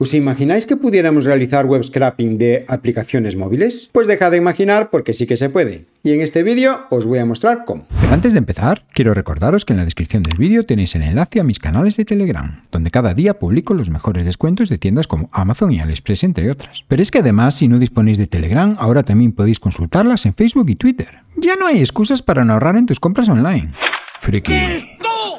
¿Os imagináis que pudiéramos realizar web scrapping de aplicaciones móviles? Pues dejad de imaginar porque sí que se puede. Y en este vídeo os voy a mostrar cómo. antes de empezar, quiero recordaros que en la descripción del vídeo tenéis el enlace a mis canales de Telegram, donde cada día publico los mejores descuentos de tiendas como Amazon y AliExpress, entre otras. Pero es que además, si no disponéis de Telegram, ahora también podéis consultarlas en Facebook y Twitter. Ya no hay excusas para no ahorrar en tus compras online. Friki.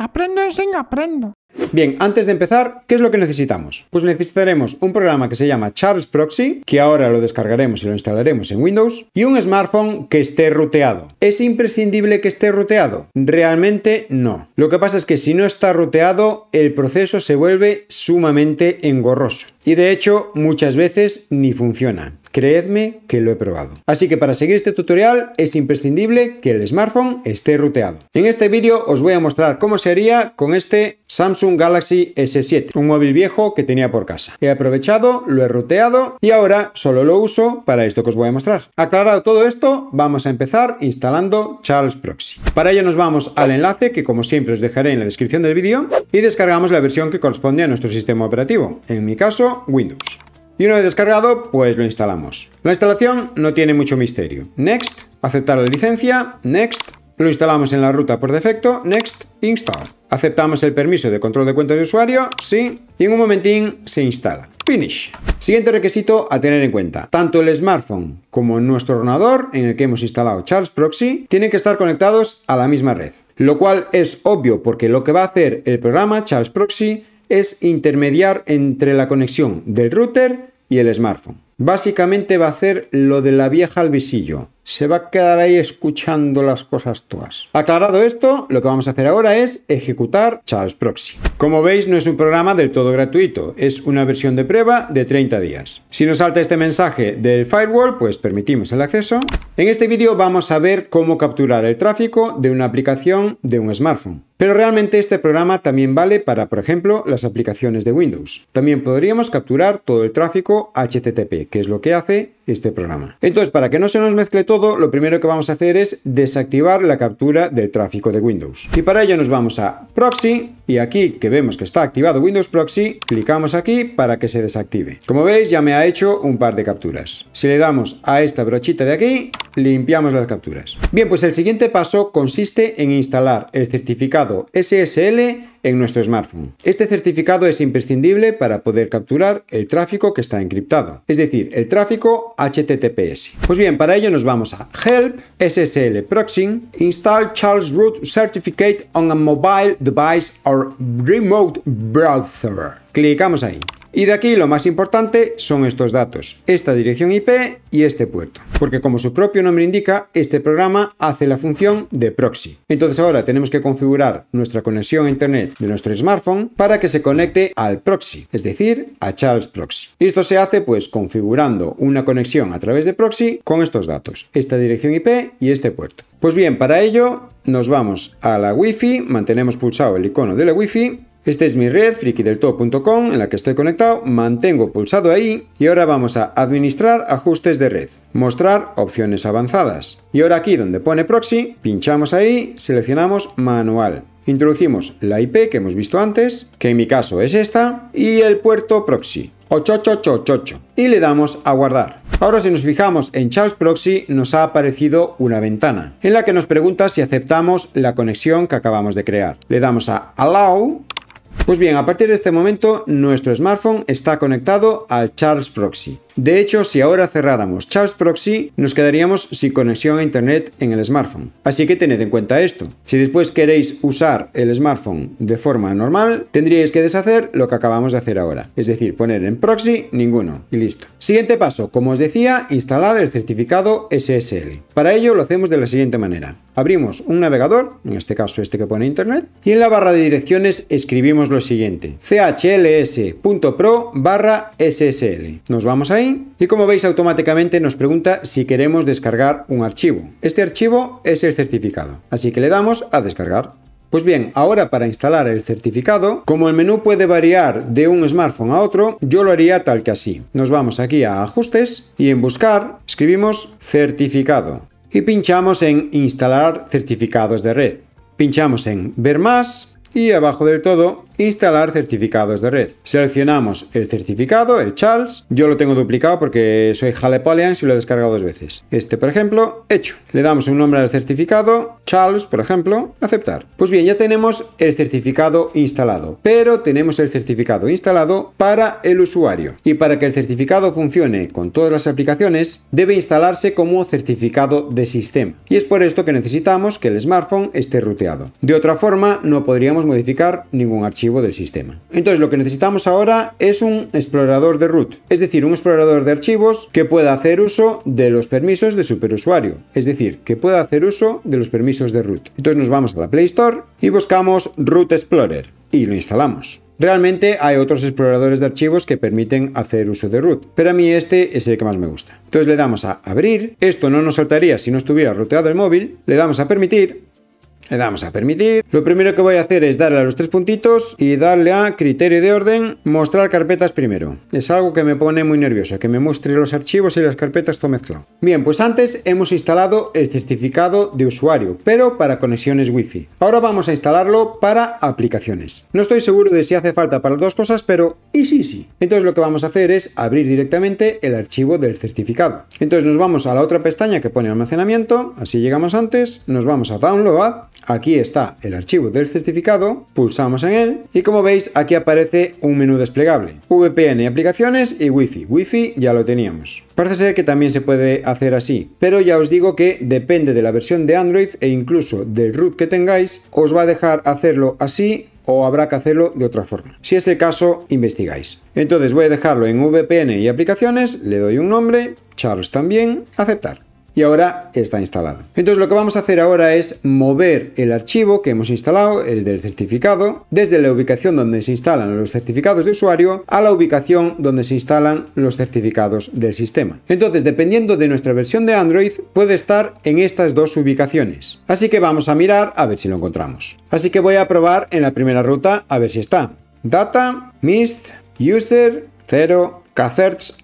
Aprendo enseño, aprendo. Bien, antes de empezar, ¿qué es lo que necesitamos? Pues necesitaremos un programa que se llama Charles Proxy, que ahora lo descargaremos y lo instalaremos en Windows, y un smartphone que esté ruteado. ¿Es imprescindible que esté ruteado? Realmente no. Lo que pasa es que si no está ruteado, el proceso se vuelve sumamente engorroso. Y de hecho, muchas veces ni funciona. Creedme que lo he probado. Así que para seguir este tutorial es imprescindible que el smartphone esté ruteado. En este vídeo os voy a mostrar cómo se haría con este Samsung Galaxy S7, un móvil viejo que tenía por casa. He aprovechado, lo he ruteado y ahora solo lo uso para esto que os voy a mostrar. Aclarado todo esto, vamos a empezar instalando Charles Proxy. Para ello nos vamos al enlace que como siempre os dejaré en la descripción del vídeo y descargamos la versión que corresponde a nuestro sistema operativo. En mi caso Windows. Y una vez descargado, pues lo instalamos. La instalación no tiene mucho misterio. Next, aceptar la licencia, next, lo instalamos en la ruta por defecto, next, install. Aceptamos el permiso de control de cuenta de usuario, sí, y en un momentín se instala. Finish. Siguiente requisito a tener en cuenta. Tanto el smartphone como nuestro ordenador en el que hemos instalado Charles Proxy tienen que estar conectados a la misma red. Lo cual es obvio porque lo que va a hacer el programa Charles Proxy es intermediar entre la conexión del router y el smartphone. Básicamente va a hacer lo de la vieja al visillo. Se va a quedar ahí escuchando las cosas todas. Aclarado esto, lo que vamos a hacer ahora es ejecutar Charles Proxy. Como veis, no es un programa del todo gratuito, es una versión de prueba de 30 días. Si nos salta este mensaje del firewall, pues permitimos el acceso. En este vídeo vamos a ver cómo capturar el tráfico de una aplicación de un smartphone. Pero realmente este programa también vale para, por ejemplo, las aplicaciones de Windows. También podríamos capturar todo el tráfico HTTP, que es lo que hace este programa. Entonces, para que no se nos mezcle todo, lo primero que vamos a hacer es desactivar la captura del tráfico de Windows. Y para ello nos vamos a Proxy y aquí que vemos que está activado Windows Proxy, clicamos aquí para que se desactive. Como veis, ya me ha hecho un par de capturas. Si le damos a esta brochita de aquí, limpiamos las capturas. Bien, pues el siguiente paso consiste en instalar el certificado SSL en nuestro smartphone. Este certificado es imprescindible para poder capturar el tráfico que está encriptado, es decir, el tráfico HTTPS. Pues bien, para ello nos vamos a Help, SSL proxy Install Charles Root Certificate on a Mobile Device or Remote Browser. Clicamos ahí. Y de aquí lo más importante son estos datos, esta dirección IP y este puerto, porque como su propio nombre indica, este programa hace la función de proxy. Entonces ahora tenemos que configurar nuestra conexión a internet de nuestro smartphone para que se conecte al proxy, es decir, a Charles Proxy. Y esto se hace pues configurando una conexión a través de proxy con estos datos, esta dirección IP y este puerto. Pues bien, para ello nos vamos a la Wi-Fi, mantenemos pulsado el icono de la Wi-Fi esta es mi red, frikidelto.com, en la que estoy conectado, mantengo pulsado ahí y ahora vamos a administrar ajustes de red, mostrar opciones avanzadas. Y ahora aquí donde pone proxy, pinchamos ahí, seleccionamos manual. Introducimos la IP que hemos visto antes, que en mi caso es esta, y el puerto proxy, 8888, y le damos a guardar. Ahora si nos fijamos en Charles Proxy nos ha aparecido una ventana en la que nos pregunta si aceptamos la conexión que acabamos de crear. Le damos a Allow pues bien, a partir de este momento nuestro smartphone está conectado al Charles Proxy. De hecho, si ahora cerráramos Charles Proxy, nos quedaríamos sin conexión a Internet en el smartphone. Así que tened en cuenta esto. Si después queréis usar el smartphone de forma normal, tendríais que deshacer lo que acabamos de hacer ahora. Es decir, poner en proxy ninguno y listo. Siguiente paso, como os decía, instalar el certificado SSL. Para ello lo hacemos de la siguiente manera. Abrimos un navegador, en este caso este que pone Internet, y en la barra de direcciones escribimos lo siguiente. chls.pro barra SSL. Nos vamos ahí y como veis automáticamente nos pregunta si queremos descargar un archivo. Este archivo es el certificado, así que le damos a descargar. Pues bien, ahora para instalar el certificado, como el menú puede variar de un smartphone a otro, yo lo haría tal que así. Nos vamos aquí a ajustes y en buscar escribimos certificado y pinchamos en instalar certificados de red. Pinchamos en ver más y abajo del todo instalar certificados de red. Seleccionamos el certificado, el Charles, yo lo tengo duplicado porque soy Halepolean y lo he descargado dos veces. Este por ejemplo, hecho. Le damos un nombre al certificado Charles, por ejemplo, aceptar. Pues bien, ya tenemos el certificado instalado, pero tenemos el certificado instalado para el usuario. Y para que el certificado funcione con todas las aplicaciones, debe instalarse como certificado de sistema. Y es por esto que necesitamos que el smartphone esté ruteado. De otra forma, no podríamos modificar ningún archivo del sistema. Entonces, lo que necesitamos ahora es un explorador de root, es decir, un explorador de archivos que pueda hacer uso de los permisos de superusuario, es decir, que pueda hacer uso de los permisos de root. Entonces nos vamos a la Play Store y buscamos Root Explorer y lo instalamos. Realmente hay otros exploradores de archivos que permiten hacer uso de root, pero a mí este es el que más me gusta. Entonces le damos a abrir, esto no nos saltaría si no estuviera roteado el móvil, le damos a permitir le damos a permitir. Lo primero que voy a hacer es darle a los tres puntitos y darle a criterio de orden, mostrar carpetas primero. Es algo que me pone muy nervioso, que me muestre los archivos y las carpetas todo mezclado. Bien, pues antes hemos instalado el certificado de usuario, pero para conexiones wifi. Ahora vamos a instalarlo para aplicaciones. No estoy seguro de si hace falta para las dos cosas, pero y sí, sí. Entonces lo que vamos a hacer es abrir directamente el archivo del certificado. Entonces nos vamos a la otra pestaña que pone almacenamiento, así llegamos antes, nos vamos a download Aquí está el archivo del certificado, pulsamos en él y como veis aquí aparece un menú desplegable, VPN, aplicaciones y Wi-Fi. Wi-Fi ya lo teníamos. Parece ser que también se puede hacer así, pero ya os digo que depende de la versión de Android e incluso del root que tengáis, os va a dejar hacerlo así o habrá que hacerlo de otra forma. Si es el caso, investigáis. Entonces voy a dejarlo en VPN y aplicaciones, le doy un nombre, Charles también, aceptar y ahora está instalado. Entonces lo que vamos a hacer ahora es mover el archivo que hemos instalado, el del certificado, desde la ubicación donde se instalan los certificados de usuario a la ubicación donde se instalan los certificados del sistema. Entonces, dependiendo de nuestra versión de Android, puede estar en estas dos ubicaciones. Así que vamos a mirar a ver si lo encontramos. Así que voy a probar en la primera ruta a ver si está. Data, mist, user, 0, kcerts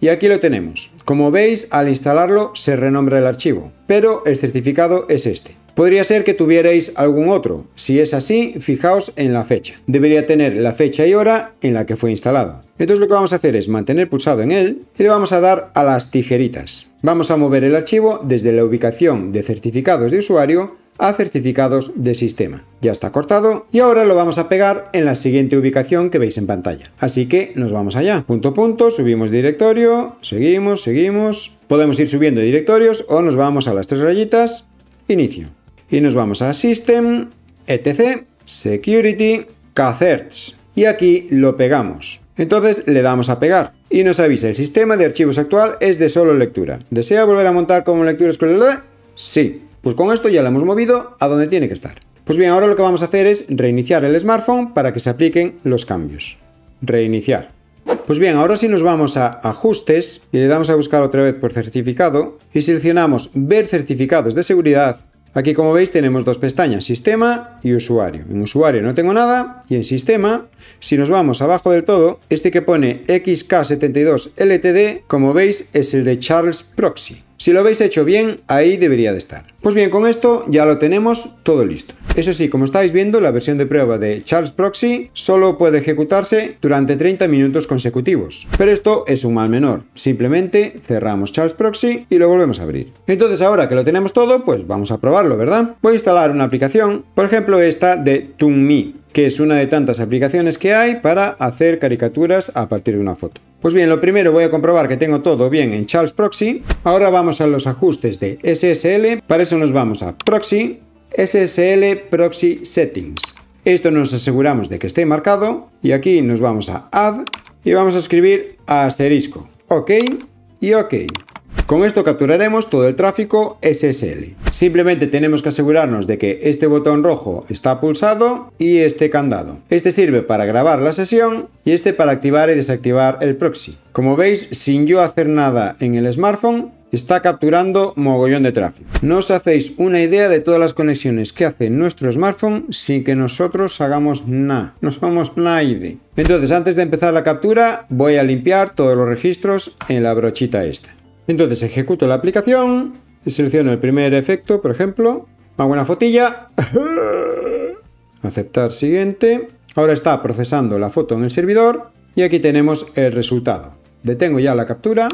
y aquí lo tenemos. Como veis, al instalarlo se renombra el archivo, pero el certificado es este. Podría ser que tuvierais algún otro. Si es así, fijaos en la fecha. Debería tener la fecha y hora en la que fue instalado. Entonces lo que vamos a hacer es mantener pulsado en él y le vamos a dar a las tijeritas. Vamos a mover el archivo desde la ubicación de certificados de usuario a certificados de sistema. Ya está cortado y ahora lo vamos a pegar en la siguiente ubicación que veis en pantalla. Así que nos vamos allá. Punto punto, subimos directorio, seguimos, seguimos. Podemos ir subiendo directorios o nos vamos a las tres rayitas, inicio. Y nos vamos a System, etc, Security, Kcerts. Y aquí lo pegamos. Entonces le damos a pegar y nos avisa el sistema de archivos actual es de solo lectura. ¿Desea volver a montar como lectura escolar? Sí. Pues con esto ya lo hemos movido a donde tiene que estar. Pues bien, ahora lo que vamos a hacer es reiniciar el smartphone para que se apliquen los cambios. Reiniciar. Pues bien, ahora sí nos vamos a ajustes y le damos a buscar otra vez por certificado y seleccionamos ver certificados de seguridad. Aquí como veis tenemos dos pestañas, sistema y usuario. En usuario no tengo nada y en sistema, si nos vamos abajo del todo, este que pone XK72 LTD, como veis es el de Charles Proxy. Si lo habéis hecho bien, ahí debería de estar. Pues bien, con esto ya lo tenemos todo listo. Eso sí, como estáis viendo, la versión de prueba de Charles Proxy solo puede ejecutarse durante 30 minutos consecutivos. Pero esto es un mal menor. Simplemente cerramos Charles Proxy y lo volvemos a abrir. Entonces ahora que lo tenemos todo, pues vamos a probarlo, ¿verdad? Voy a instalar una aplicación, por ejemplo esta de TuneMe que es una de tantas aplicaciones que hay para hacer caricaturas a partir de una foto. Pues bien, lo primero voy a comprobar que tengo todo bien en Charles Proxy. Ahora vamos a los ajustes de SSL. Para eso nos vamos a Proxy, SSL Proxy Settings. Esto nos aseguramos de que esté marcado y aquí nos vamos a Add y vamos a escribir asterisco. OK y OK. Con esto capturaremos todo el tráfico SSL. Simplemente tenemos que asegurarnos de que este botón rojo está pulsado y este candado. Este sirve para grabar la sesión y este para activar y desactivar el proxy. Como veis, sin yo hacer nada en el smartphone, está capturando mogollón de tráfico. No os hacéis una idea de todas las conexiones que hace nuestro smartphone sin que nosotros hagamos nada. No somos nadie. Entonces, antes de empezar la captura, voy a limpiar todos los registros en la brochita esta. Entonces ejecuto la aplicación, selecciono el primer efecto, por ejemplo, hago una fotilla, aceptar siguiente, ahora está procesando la foto en el servidor y aquí tenemos el resultado. Detengo ya la captura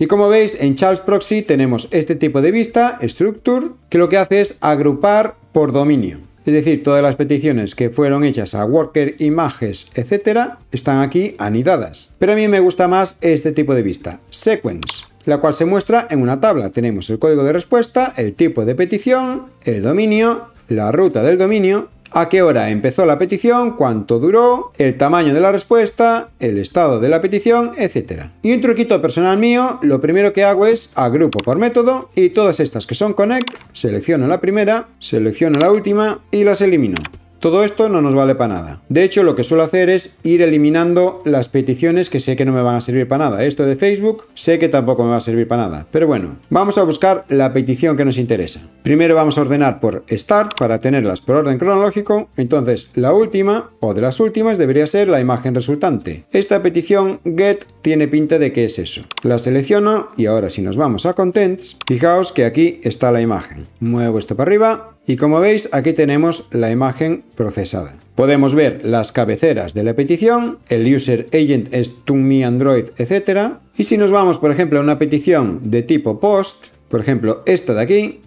y como veis en Charles Proxy tenemos este tipo de vista, Structure, que lo que hace es agrupar por dominio. Es decir, todas las peticiones que fueron hechas a Worker, imágenes, etcétera, están aquí anidadas. Pero a mí me gusta más este tipo de vista, Sequence la cual se muestra en una tabla. Tenemos el código de respuesta, el tipo de petición, el dominio, la ruta del dominio, a qué hora empezó la petición, cuánto duró, el tamaño de la respuesta, el estado de la petición, etc. Y un truquito personal mío, lo primero que hago es agrupo por método y todas estas que son connect, selecciono la primera, selecciono la última y las elimino. Todo esto no nos vale para nada. De hecho, lo que suelo hacer es ir eliminando las peticiones que sé que no me van a servir para nada. Esto de Facebook sé que tampoco me va a servir para nada. Pero bueno, vamos a buscar la petición que nos interesa. Primero vamos a ordenar por Start para tenerlas por orden cronológico. Entonces, la última o de las últimas debería ser la imagen resultante. Esta petición Get tiene pinta de que es eso. La selecciono y ahora si nos vamos a Contents, fijaos que aquí está la imagen. Muevo esto para arriba y como veis, aquí tenemos la imagen procesada. Podemos ver las cabeceras de la petición, el user agent es to me android, etc. Y si nos vamos, por ejemplo, a una petición de tipo post, por ejemplo, esta de aquí,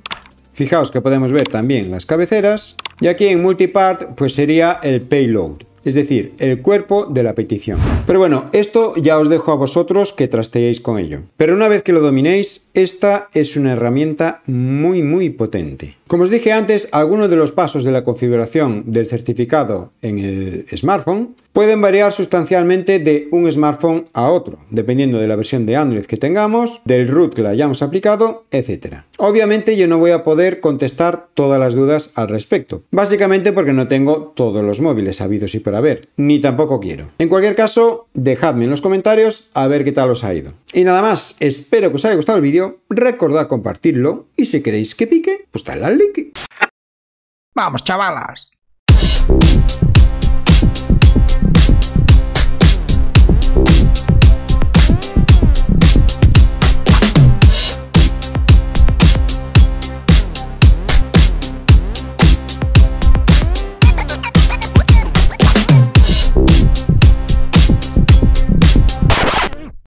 fijaos que podemos ver también las cabeceras. Y aquí en multipart, pues sería el payload es decir, el cuerpo de la petición. Pero bueno, esto ya os dejo a vosotros que trasteéis con ello. Pero una vez que lo dominéis, esta es una herramienta muy muy potente. Como os dije antes, algunos de los pasos de la configuración del certificado en el smartphone pueden variar sustancialmente de un smartphone a otro, dependiendo de la versión de Android que tengamos, del root que la hayamos aplicado, etc. Obviamente yo no voy a poder contestar todas las dudas al respecto, básicamente porque no tengo todos los móviles habidos y por haber, ni tampoco quiero. En cualquier caso, dejadme en los comentarios a ver qué tal os ha ido. Y nada más, espero que os haya gustado el vídeo, recordad compartirlo y si queréis que pique, pues tal al Vamos, chavalas.